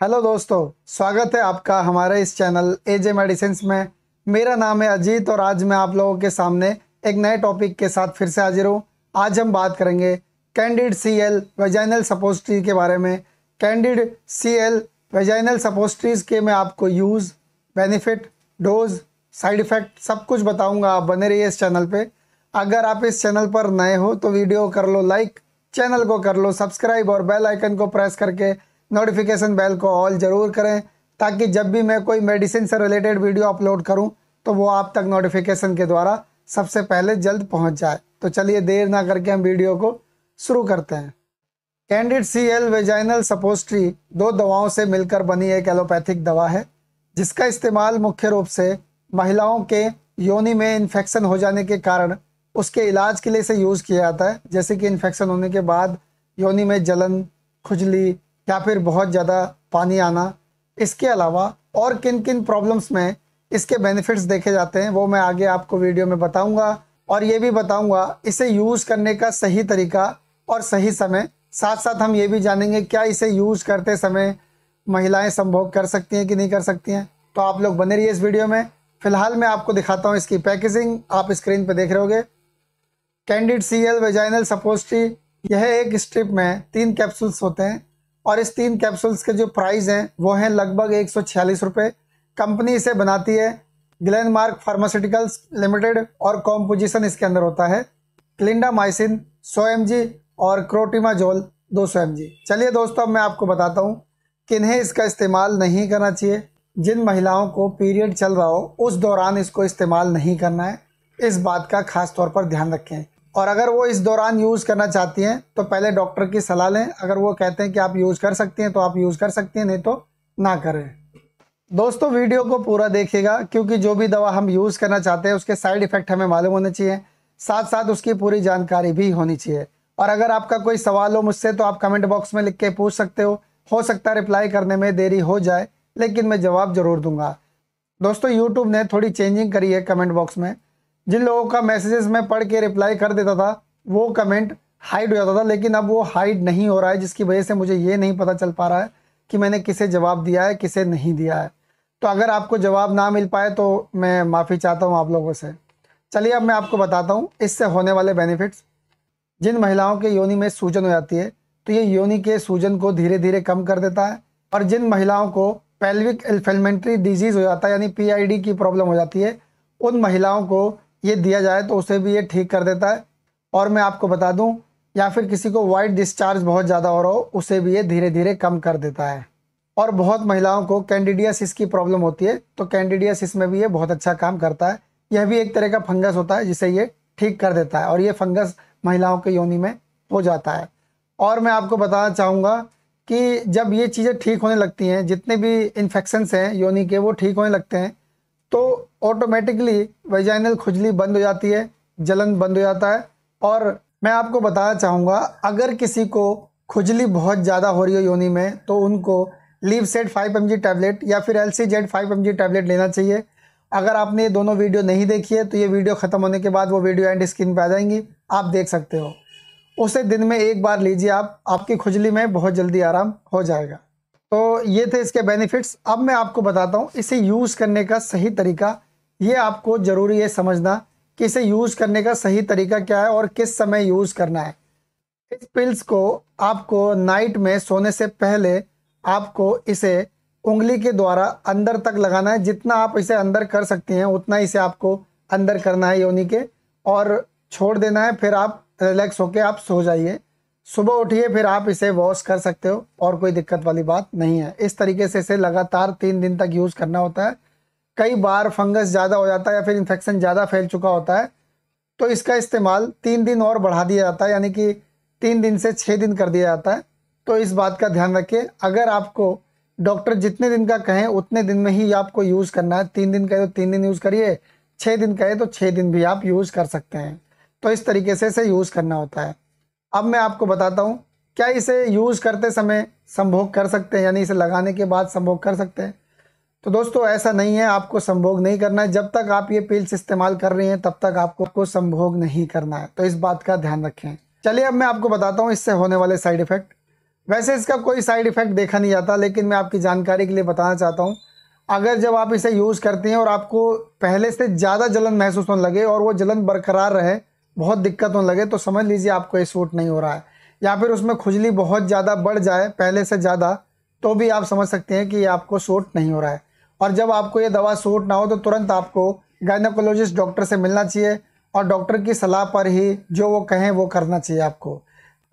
hello दोस्तों स्वागत है आपका हमारे इस चैनल एजे मेडिसिन में मेरा नाम है अजीत और आज मैं आप लोगों के सामने एक नए टॉपिक के साथ फिर से हाजिर हूँ आज हम बात करेंगे Candid C L vaginal suppository के बारे में Candid C L vaginal suppositories के मैं आपको use benefit dose side effect सब कुछ बताऊँगा आप बने रहिए इस चैनल पर अगर आप इस चैनल पर नए हो तो वीडियो कर लो लाइक चैनल को कर लो सब्सक्राइब और बेल आइकन को प्रेस करके नोटिफिकेशन बेल को ऑल ज़रूर करें ताकि जब भी मैं कोई मेडिसिन से रिलेटेड वीडियो अपलोड करूं तो वो आप तक नोटिफिकेशन के द्वारा सबसे पहले जल्द पहुंच जाए तो चलिए देर ना करके हम वीडियो को शुरू करते हैं Candid C L vaginal suppository दो दवाओं से मिलकर बनी एक एलोपैथिक दवा है जिसका इस्तेमाल मुख्य रूप से महिलाओं के योनि में इन्फेक्शन हो जाने के कारण उसके इलाज के लिए से यूज़ किया जाता है जैसे कि इन्फेक्शन होने के बाद योनि में जलन खुजली या फिर बहुत ज़्यादा पानी आना इसके अलावा और किन किन प्रॉब्लम्स में इसके बेनिफिट्स देखे जाते हैं वो मैं आगे आपको वीडियो में बताऊंगा और ये भी बताऊंगा इसे यूज़ करने का सही तरीका और सही समय साथ साथ हम ये भी जानेंगे क्या इसे यूज़ करते समय महिलाएं संभोग कर सकती हैं कि नहीं कर सकती हैं तो आप लोग बने रहिए इस वीडियो में फिलहाल मैं आपको दिखाता हूँ इसकी पैकेजिंग आप स्क्रीन पर देख रहे होगे Candid C L vaginal suppository यह एक स्ट्रिप में तीन कैप्सूल्स होते हैं और इस तीन कैप्सूल्स के जो प्राइस हैं वो हैं लगभग एक सौ कंपनी इसे बनाती है ग्लैन मार्क फार्मास्यूटिकल्स लिमिटेड और कॉम्पोजिशन इसके अंदर होता है क्लिंडा माइसिन सौ एम और क्रोटिमाजोल दो सौ एम चलिए दोस्तों अब मैं आपको बताता हूँ किन्हें इसका इस्तेमाल नहीं करना चाहिए जिन महिलाओं को पीरियड चल रहा हो उस दौरान इसको इस्तेमाल नहीं करना है इस बात का खास तौर पर ध्यान रखें और अगर वो इस दौरान यूज़ करना चाहती हैं तो पहले डॉक्टर की सलाह लें अगर वो कहते हैं कि आप यूज़ कर सकती हैं तो आप यूज़ कर सकती हैं नहीं तो ना करें दोस्तों वीडियो को पूरा देखिएगा क्योंकि जो भी दवा हम यूज़ करना चाहते हैं उसके साइड इफ़ेक्ट हमें मालूम होने चाहिए साथ साथ उसकी पूरी जानकारी भी होनी चाहिए और अगर आपका कोई सवाल हो मुझसे तो आप कमेंट बॉक्स में लिख के पूछ सकते हो हो सकता है रिप्लाई करने में देरी हो जाए लेकिन मैं जवाब ज़रूर दूंगा दोस्तों यूट्यूब ने थोड़ी चेंजिंग करी है कमेंट बॉक्स में जिन लोगों का मैसेजेस मैं पढ़ के रिप्लाई कर देता था वो कमेंट हाइड हो जाता था लेकिन अब वो हाइड नहीं हो रहा है जिसकी वजह से मुझे ये नहीं पता चल पा रहा है कि मैंने किसे जवाब दिया है किसे नहीं दिया है तो अगर आपको जवाब ना मिल पाए तो मैं माफ़ी चाहता हूँ आप लोगों से चलिए अब मैं आपको बताता हूँ इससे होने वाले बेनिफिट्स जिन महिलाओं के योनि में सूजन हो जाती है तो ये योनि के सूजन को धीरे धीरे कम कर देता है और जिन महिलाओं को पेल्विक एल्फेलमेंट्री डिजीज़ हो जाता है यानी पीआईडी की प्रॉब्लम हो जाती है उन महिलाओं को ये दिया जाए तो उसे भी ये ठीक कर देता है और मैं आपको बता दूं या फिर किसी को वाइट डिस्चार्ज बहुत ज़्यादा हो रहा हो उसे भी ये धीरे धीरे कम कर देता है और बहुत महिलाओं को कैंडिडियासिस की प्रॉब्लम होती है तो कैंडिडियासिस में भी ये बहुत अच्छा काम करता है यह भी एक तरह का फंगस होता है जिसे ये ठीक कर देता है और ये फंगस महिलाओं के योनि में हो जाता है और मैं आपको बताना चाहूँगा कि जब ये चीज़ें ठीक होने लगती हैं जितने भी इन्फेक्शन्स हैं योनि के वो ठीक होने लगते हैं तो ऑटोमेटिकली वेजाइनल खुजली बंद हो जाती है जलन बंद हो जाता है और मैं आपको बताना चाहूँगा अगर किसी को खुजली बहुत ज़्यादा हो रही हो योनी में तो उनको लीव सेट फाइव एम टैबलेट या फिर L C Z five M tablet लेना चाहिए अगर आपने ये दोनों वीडियो नहीं देखी है तो ये वीडियो ख़त्म होने के बाद वो वीडियो एंड स्क्रीन पर आ जाएंगी आप देख सकते हो उसे दिन में एक बार लीजिए आप आपकी खुजली में बहुत जल्दी आराम हो जाएगा तो ये थे इसके बेनिफिट्स अब मैं आपको बताता हूँ इसे यूज़ करने का सही तरीका ये आपको ज़रूरी है समझना कि इसे यूज़ करने का सही तरीका क्या है और किस समय यूज़ करना है इस पिल्स को आपको नाइट में सोने से पहले आपको इसे उंगली के द्वारा अंदर तक लगाना है जितना आप इसे अंदर कर सकते हैं उतना इसे आपको अंदर करना है योनी के और छोड़ देना है फिर आप रिलैक्स होकर आप सो जाइए सुबह उठिए फिर आप इसे वॉश कर सकते हो और कोई दिक्कत वाली बात नहीं है इस तरीके से इसे लगातार तीन दिन तक यूज़ करना होता है कई बार फंगस ज़्यादा हो जाता है या फिर इन्फेक्शन ज़्यादा फैल चुका होता है तो इसका इस्तेमाल तीन दिन और बढ़ा दिया जाता है यानी कि तीन दिन से छः दिन कर दिया जाता है तो इस बात का ध्यान रखिए अगर आपको डॉक्टर जितने दिन का कहें उतने दिन में ही आपको यूज़ करना है तीन दिन कहे तो तीन दिन यूज़ करिए छः दिन कहे तो छः दिन भी आप यूज़ कर सकते हैं तो इस तरीके से इसे यूज़ करना होता है अब मैं आपको बताता हूँ क्या इसे यूज़ करते समय संभोग कर सकते हैं यानी इसे लगाने के बाद संभोग कर सकते हैं तो दोस्तों ऐसा नहीं है आपको संभोग नहीं करना है जब तक आप ये पिल्स इस्तेमाल कर रही हैं तब तक आपको को संभोग नहीं करना है तो इस बात का ध्यान रखें चलिए अब मैं आपको बताता हूँ इससे होने वाले साइड इफ़ेक्ट वैसे इसका कोई साइड इफ़ेक्ट देखा नहीं जाता लेकिन मैं आपकी जानकारी के लिए बताना चाहता हूँ अगर जब आप इसे यूज़ करते हैं और आपको पहले से ज़्यादा जलन महसूस होने लगे और वो जलन बरकरार रहे बहुत दिक्कत होने लगे तो समझ लीजिए आपको ये सूट नहीं हो रहा है या फिर उसमें खुजली बहुत ज़्यादा बढ़ जाए पहले से ज़्यादा तो भी आप समझ सकते हैं कि ये आपको सूट नहीं हो रहा है और जब आपको ये दवा सूट ना हो तो तुरंत आपको गायनोकोलॉजिस्ट डॉक्टर से मिलना चाहिए और डॉक्टर की सलाह पर ही जो वो कहें वो करना चाहिए आपको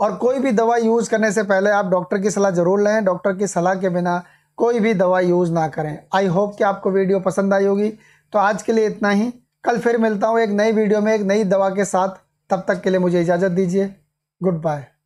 और कोई भी दवा यूज़ करने से पहले आप डॉक्टर की सलाह ज़रूर लें डॉक्टर की सलाह के बिना कोई भी दवा यूज़ ना करें आई होप कि आपको वीडियो पसंद आई होगी तो आज के लिए इतना ही कल फिर मिलता हूँ एक नई वीडियो में एक नई दवा के साथ तब तक के लिए मुझे इजाज़त दीजिए गुड बाय